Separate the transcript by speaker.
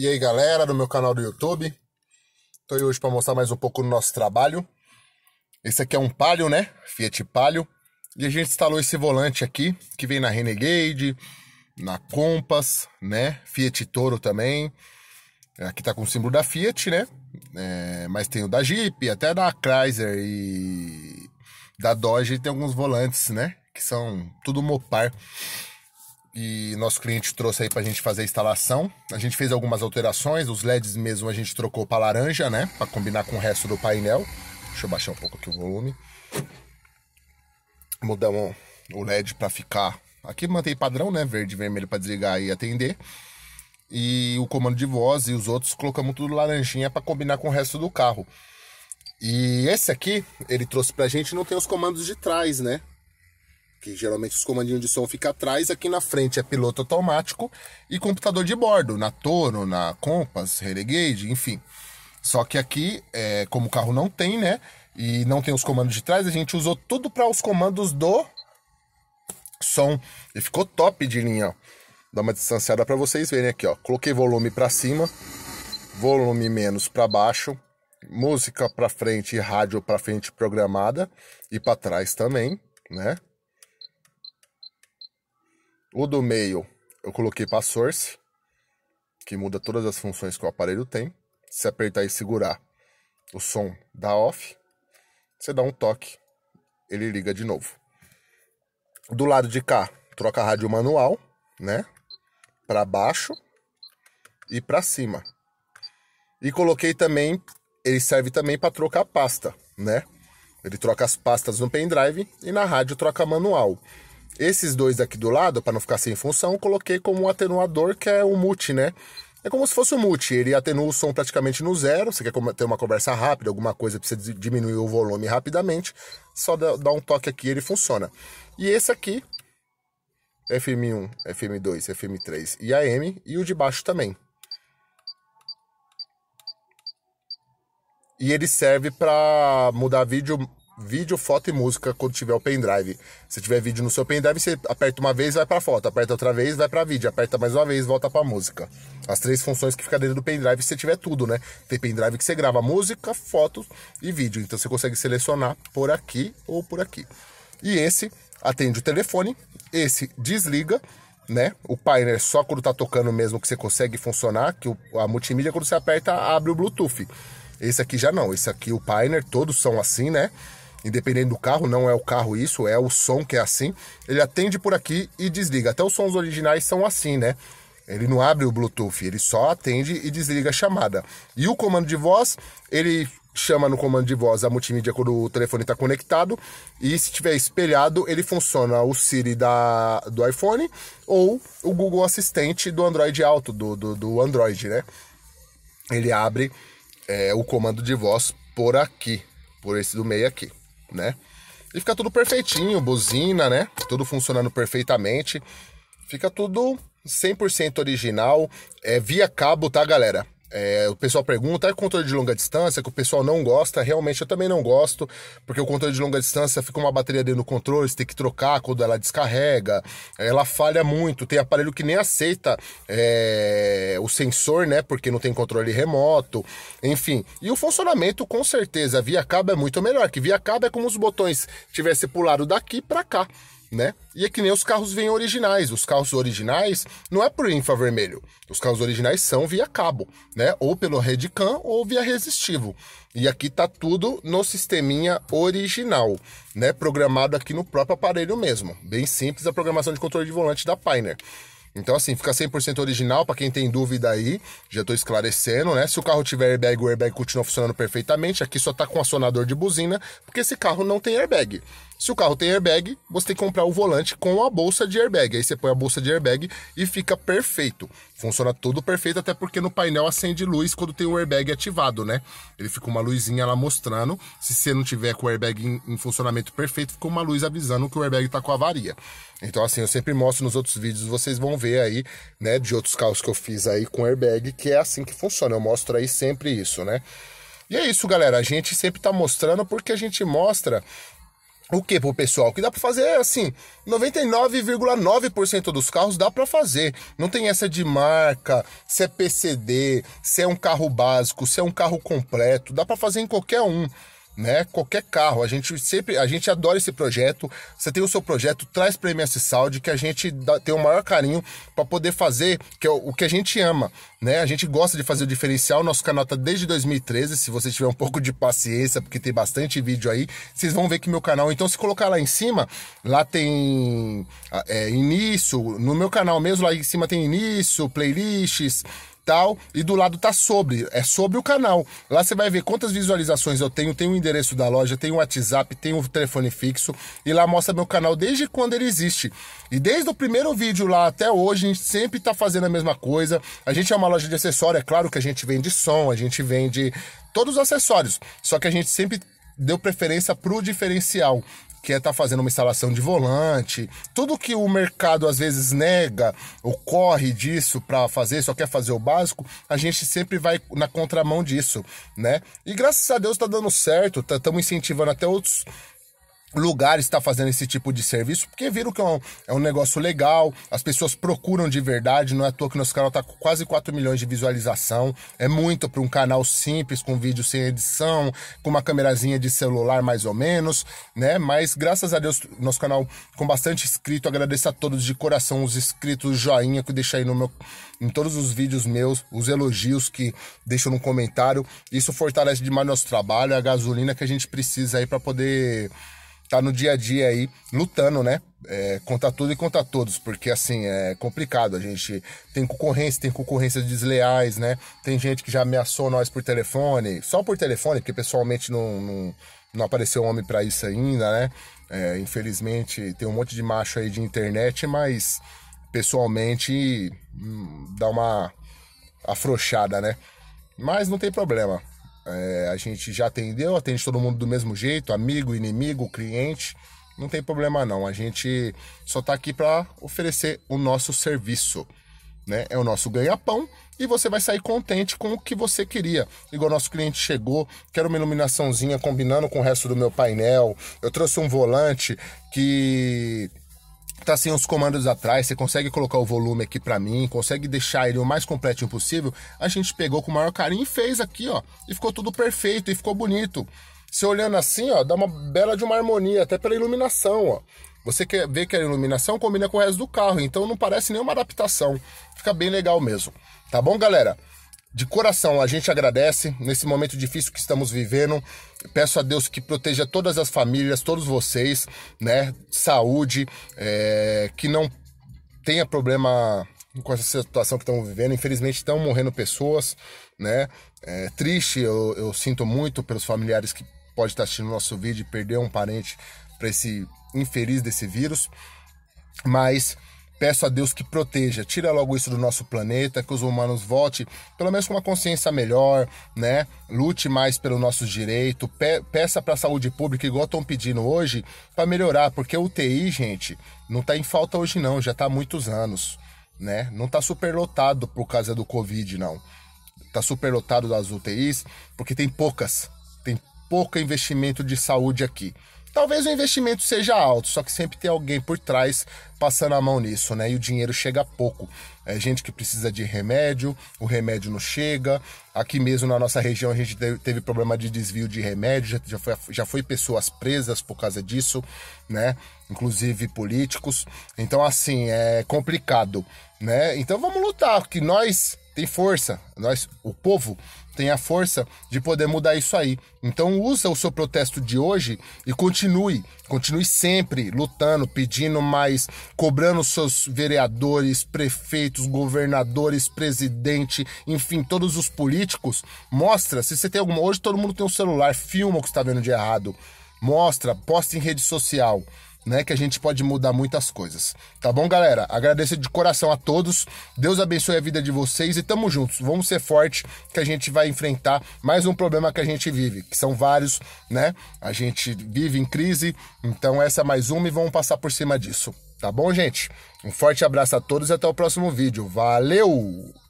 Speaker 1: E aí galera do meu canal do YouTube, tô aí hoje para mostrar mais um pouco do nosso trabalho. Esse aqui é um Palio, né? Fiat Palio. E a gente instalou esse volante aqui, que vem na Renegade, na Compass, né? Fiat Toro também. Aqui tá com o símbolo da Fiat, né? É, mas tem o da Jeep, até da Chrysler e da Dodge tem alguns volantes, né? Que são tudo Mopar e nosso cliente trouxe aí para a gente fazer a instalação. A gente fez algumas alterações, os LEDs mesmo a gente trocou para laranja, né? Para combinar com o resto do painel. Deixa eu baixar um pouco aqui o volume. Mudamos o LED para ficar. Aqui mantém padrão, né? Verde e vermelho para desligar e atender. E o comando de voz e os outros colocamos tudo laranjinha para combinar com o resto do carro. E esse aqui, ele trouxe para a gente, não tem os comandos de trás, né? que geralmente os comandinhos de som ficam atrás, aqui na frente é piloto automático e computador de bordo, na Toro, na Compass, Renegade, enfim. Só que aqui, é, como o carro não tem, né, e não tem os comandos de trás, a gente usou tudo para os comandos do som. E ficou top de linha, ó. Dá uma distanciada para vocês verem aqui, ó. Coloquei volume para cima, volume menos para baixo, música para frente e rádio para frente programada e para trás também, né? O do meio eu coloquei para source, que muda todas as funções que o aparelho tem. Se apertar e segurar, o som dá off. Você dá um toque, ele liga de novo. Do lado de cá, troca rádio manual, né? Para baixo e para cima. E coloquei também, ele serve também para trocar pasta, né? Ele troca as pastas no pendrive e na rádio troca manual. Esses dois daqui do lado, para não ficar sem função, coloquei como um atenuador, que é o mute, né? É como se fosse um mute, ele atenua o som praticamente no zero, você quer ter uma conversa rápida, alguma coisa para você diminuir o volume rapidamente, só dá um toque aqui e ele funciona. E esse aqui, FM1, FM2, FM3 e AM, e o de baixo também. E ele serve para mudar vídeo vídeo, foto e música quando tiver o pendrive. Se tiver vídeo no seu pendrive, você aperta uma vez, vai para foto, aperta outra vez, vai para vídeo, aperta mais uma vez, volta para música. As três funções que fica dentro do pendrive, se tiver tudo, né? Tem pendrive que você grava música, fotos e vídeo. Então você consegue selecionar por aqui ou por aqui. E esse atende o telefone, esse desliga né? O Pioneer é só quando tá tocando mesmo que você consegue funcionar, que a multimídia quando você aperta abre o Bluetooth. Esse aqui já não, esse aqui o Pioneer todos são assim, né? independente do carro, não é o carro isso, é o som que é assim. Ele atende por aqui e desliga. Até os sons originais são assim, né? Ele não abre o Bluetooth, ele só atende e desliga a chamada. E o comando de voz, ele chama no comando de voz a multimídia quando o telefone está conectado e se tiver espelhado ele funciona o Siri da, do iPhone ou o Google Assistente do Android Alto, do, do, do Android, né? Ele abre é, o comando de voz por aqui, por esse do meio aqui né? E fica tudo perfeitinho, buzina, né? Tudo funcionando perfeitamente. Fica tudo 100% original, é via cabo, tá, galera? É, o pessoal pergunta, é controle de longa distância, que o pessoal não gosta, realmente eu também não gosto, porque o controle de longa distância fica uma bateria dentro do controle, você tem que trocar quando ela descarrega, ela falha muito, tem aparelho que nem aceita é, o sensor, né, porque não tem controle remoto, enfim. E o funcionamento, com certeza, via cabo é muito melhor, que via cabo é como os botões tivesse pulado daqui para cá né? E é que nem os carros vêm originais. Os carros originais não é por infravermelho. Os carros originais são via cabo, né? Ou pelo Redcam ou via resistivo. E aqui tá tudo no sisteminha original, né? Programado aqui no próprio aparelho mesmo. Bem simples a programação de controle de volante da Pioneer. Então, assim, fica 100% original, para quem tem dúvida aí, já estou esclarecendo, né? Se o carro tiver airbag, o airbag continua funcionando perfeitamente, aqui só está com acionador de buzina, porque esse carro não tem airbag. Se o carro tem airbag, você tem que comprar o volante com a bolsa de airbag. Aí você põe a bolsa de airbag e fica perfeito. Funciona tudo perfeito, até porque no painel acende luz quando tem o airbag ativado, né? Ele fica uma luzinha lá mostrando. Se você não tiver com o airbag em, em funcionamento perfeito, fica uma luz avisando que o airbag tá com avaria. Então, assim, eu sempre mostro nos outros vídeos, vocês vão ver aí, né, de outros carros que eu fiz aí com airbag, que é assim que funciona. Eu mostro aí sempre isso, né? E é isso, galera. A gente sempre tá mostrando porque a gente mostra o que pro pessoal? Que dá para fazer é assim, 99,9% dos carros dá para fazer. Não tem essa de marca, se é PCD, se é um carro básico, se é um carro completo, dá para fazer em qualquer um né? Qualquer carro, a gente sempre, a gente adora esse projeto. Você tem o seu projeto, traz para MS Saúde que a gente dá, tem o maior carinho para poder fazer que é o, o que a gente ama, né? A gente gosta de fazer o diferencial. Nosso canal tá desde 2013. Se você tiver um pouco de paciência, porque tem bastante vídeo aí, vocês vão ver que meu canal. Então, se colocar lá em cima, lá tem ah, é, início. No meu canal mesmo, lá em cima tem início, playlists tal, e do lado tá sobre, é sobre o canal. Lá você vai ver quantas visualizações eu tenho, tem o endereço da loja, tem o WhatsApp, tem o telefone fixo, e lá mostra meu canal desde quando ele existe. E desde o primeiro vídeo lá até hoje, a gente sempre tá fazendo a mesma coisa. A gente é uma loja de acessório, é claro que a gente vende som, a gente vende todos os acessórios, só que a gente sempre deu preferência pro diferencial que é estar tá fazendo uma instalação de volante. Tudo que o mercado às vezes nega ou corre disso para fazer, só quer fazer o básico, a gente sempre vai na contramão disso, né? E graças a Deus está dando certo, estamos tá, incentivando até outros lugar está fazendo esse tipo de serviço, porque viram que é um, é um negócio legal, as pessoas procuram de verdade, não é à toa que nosso canal está com quase 4 milhões de visualização, é muito para um canal simples, com vídeo sem edição, com uma câmerazinha de celular mais ou menos, né? Mas graças a Deus, nosso canal com bastante inscrito, agradeço a todos de coração os inscritos, joinha que deixa aí no meu em todos os vídeos meus, os elogios que deixam no comentário, isso fortalece demais nosso trabalho, é a gasolina que a gente precisa aí para poder tá no dia a dia aí lutando, né? É, contra tudo e contra todos, porque assim é complicado. A gente tem concorrência, tem concorrência desleais, né? Tem gente que já ameaçou nós por telefone, só por telefone, porque pessoalmente não, não, não apareceu homem para isso ainda, né? É, infelizmente tem um monte de macho aí de internet, mas pessoalmente hum, dá uma afrouxada, né? Mas não tem problema. É, a gente já atendeu, atende todo mundo do mesmo jeito, amigo, inimigo, cliente. Não tem problema não. A gente só está aqui para oferecer o nosso serviço. Né? É o nosso ganha-pão e você vai sair contente com o que você queria. Igual nosso cliente chegou, quero uma iluminaçãozinha combinando com o resto do meu painel. Eu trouxe um volante que tá sem os comandos atrás, você consegue colocar o volume aqui para mim, consegue deixar ele o mais completo possível. A gente pegou com o maior carinho e fez aqui, ó. E ficou tudo perfeito e ficou bonito. se olhando assim, ó, dá uma bela de uma harmonia, até pela iluminação, ó. Você quer ver que a iluminação combina com o resto do carro, então não parece nenhuma adaptação. Fica bem legal mesmo. Tá bom, galera? De coração, a gente agradece nesse momento difícil que estamos vivendo. Peço a Deus que proteja todas as famílias, todos vocês, né? Saúde, é, que não tenha problema com essa situação que estamos vivendo. Infelizmente, estão morrendo pessoas, né? É triste, eu, eu sinto muito pelos familiares que pode estar assistindo nosso vídeo e perder um parente para esse infeliz desse vírus. Mas Peço a Deus que proteja, tira logo isso do nosso planeta, que os humanos volte pelo menos com uma consciência melhor, né? Lute mais pelo nosso direito, pe peça para a saúde pública, igual estão pedindo hoje, para melhorar, porque o UTI, gente, não está em falta hoje não, já está há muitos anos, né? Não está superlotado por causa do Covid, não. Está superlotado das UTIs, porque tem poucas, tem pouco investimento de saúde aqui. Talvez o investimento seja alto, só que sempre tem alguém por trás passando a mão nisso, né? E o dinheiro chega pouco. É gente que precisa de remédio, o remédio não chega. Aqui mesmo na nossa região a gente teve problema de desvio de remédio, já foi, já foi pessoas presas por causa disso, né? Inclusive políticos. Então, assim, é complicado, né? Então vamos lutar, que nós tem força, nós, o povo tem a força de poder mudar isso aí. Então usa o seu protesto de hoje e continue, continue sempre lutando, pedindo mais, cobrando seus vereadores, prefeitos, governadores, presidente, enfim, todos os políticos. Mostra, se você tem alguma, hoje todo mundo tem um celular, filma o que está vendo de errado. Mostra, posta em rede social né? Que a gente pode mudar muitas coisas. Tá bom, galera? Agradeço de coração a todos. Deus abençoe a vida de vocês e tamo juntos. Vamos ser forte que a gente vai enfrentar mais um problema que a gente vive, que são vários, né? A gente vive em crise, então essa é mais uma e vamos passar por cima disso. Tá bom, gente? Um forte abraço a todos e até o próximo vídeo. Valeu!